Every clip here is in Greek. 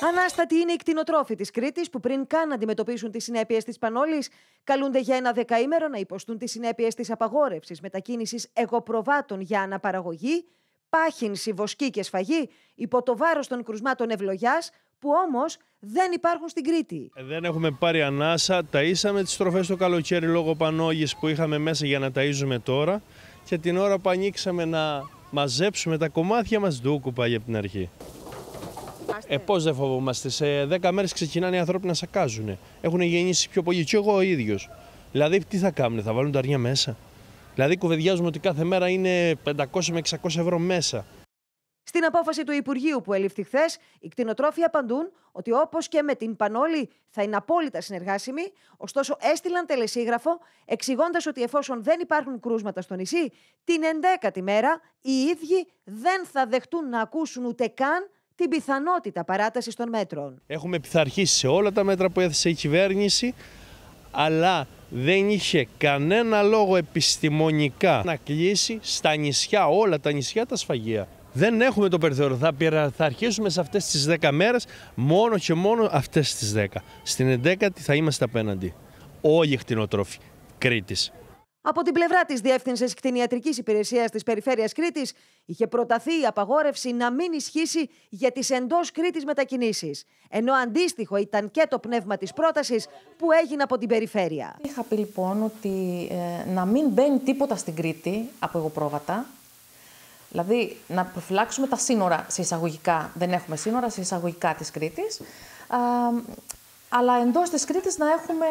Ανάστατη είναι οι κτηνοτρόφοι της Κρήτης που πριν καν αντιμετωπίσουν τις συνέπειες της πανόλη, καλούνται για ένα δεκαήμερο να υποστούν τις συνέπειες της απαγόρευσης μετακίνησης εγωπροβάτων για αναπαραγωγή, πάχυνση, βοσκή και σφαγή υπό το βάρος των κρουσμάτων ευλογιάς, που όμως δεν υπάρχουν στην Κρήτη. Ε, δεν έχουμε πάρει ανάσα. Ταΐσαμε τις τροφές το καλοκαίρι λόγω πανόγης που είχαμε μέσα για να ταΐζουμε τώρα. Και την ώρα που ανοίξαμε να μαζέψουμε τα κομμάτια μας, πάλι από την αρχή. Ε, Πώς δεν φοβόμαστε. Σε 10 μέρες ξεκινάνε οι άνθρωποι να σακάζουν. Έχουν γεννήσει πιο πολύ. Και εγώ ο ίδιος. Δηλαδή, τι θα κάνουν, θα βάλουν τα αρνιά μέσα. Δηλαδή, κουβεντιάζουμε ότι κάθε μέρα είναι 500 με 600 ευρώ μέσα. Στην απόφαση του Υπουργείου που ελήφθη χθες, οι κτηνοτρόφοι απαντούν ότι όπως και με την Πανόλη θα είναι απόλυτα συνεργάσιμοι, ωστόσο έστειλαν τελεσίγραφο εξηγώντας ότι εφόσον δεν υπάρχουν κρούσματα στο νησί, την 11η μέρα οι ίδιοι δεν θα δεχτούν να ακούσουν ούτε καν την πιθανότητα παράτασης των μέτρων. Έχουμε πειθαρχήσει σε όλα τα μέτρα που έθεσε η κυβέρνηση, αλλά δεν είχε κανένα λόγο επιστημονικά να κλείσει στα νησιά, όλα τα νησιά τα σφαγεία. Δεν έχουμε το περιθώριο. Θα, θα αρχίσουμε σε αυτές τις 10 μέρες, μόνο και μόνο αυτές τις 10. Στην 11η θα είμαστε απέναντι. Όλοι οι χτινοτρόφοι. Κρήτης. Από την πλευρά της Διεύθυνσης Κτηνιατρικής Υπηρεσίας της Περιφέρειας Κρήτης, είχε προταθεί η απαγόρευση να μην ισχύσει για τις εντός Κρήτης μετακινήσεις. Ενώ αντίστοιχο ήταν και το πνεύμα της πρότασης που έγινε από την Περιφέρεια. Είχα πει λοιπόν ότι ε, να μην μπαίνει τίποτα στην Κρήτη από εγωπρόβατα. Δηλαδή να προφυλάξουμε τα σύνορα σε εισαγωγικά, δεν έχουμε σύνορα σε εισαγωγικά της Κρήτης, αλλά εντός της Κρήτης να έχουμε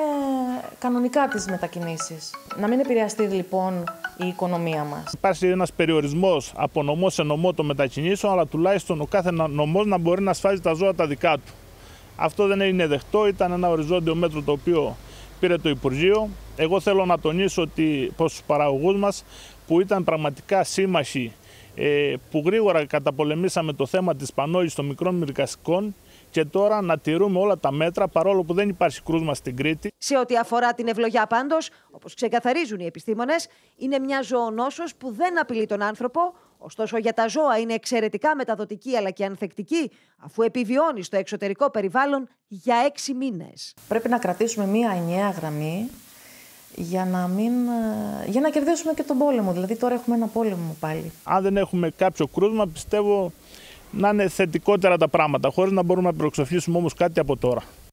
κανονικά τις μετακινήσεις. Να μην επηρεαστεί λοιπόν η οικονομία μας. Υπάρχει ένας περιορισμός από νομό σε νομό των μετακινήσεων, αλλά τουλάχιστον ο κάθε νομός να μπορεί να σφάζει τα ζώα τα δικά του. Αυτό δεν είναι δεχτό, ήταν ένα οριζόντιο μέτρο το οποίο πήρε το Υπουργείο. Εγώ θέλω να τονίσω ότι προς τους παραγωγούς μας που ήταν πραγματικά σύμμαχοι ε, που γρήγορα καταπολεμήσαμε το θέμα της πανόλης των μικρών μυρικαστικών και τώρα να τηρούμε όλα τα μέτρα παρόλο που δεν υπάρχει κρούσμα στην Κρήτη. Σε ό,τι αφορά την ευλογιά πάντως, όπως ξεκαθαρίζουν οι επιστήμονες, είναι μια ζωονόσος που δεν απειλεί τον άνθρωπο, Ωστόσο, για τα ζώα είναι εξαιρετικά μεταδοτική αλλά και ανθεκτική, αφού επιβιώνει στο εξωτερικό περιβάλλον για έξι μήνες. Πρέπει να κρατήσουμε μία ενιαία γραμμή για να, μην, ε, για να κερδίσουμε και τον πόλεμο. Δηλαδή, τώρα έχουμε ένα πόλεμο πάλι. Αν δεν έχουμε κάποιο κρούσμα, πιστεύω να είναι θετικότερα τα πράγματα, χωρίς να μπορούμε να προξοφήσουμε όμως κάτι από τώρα.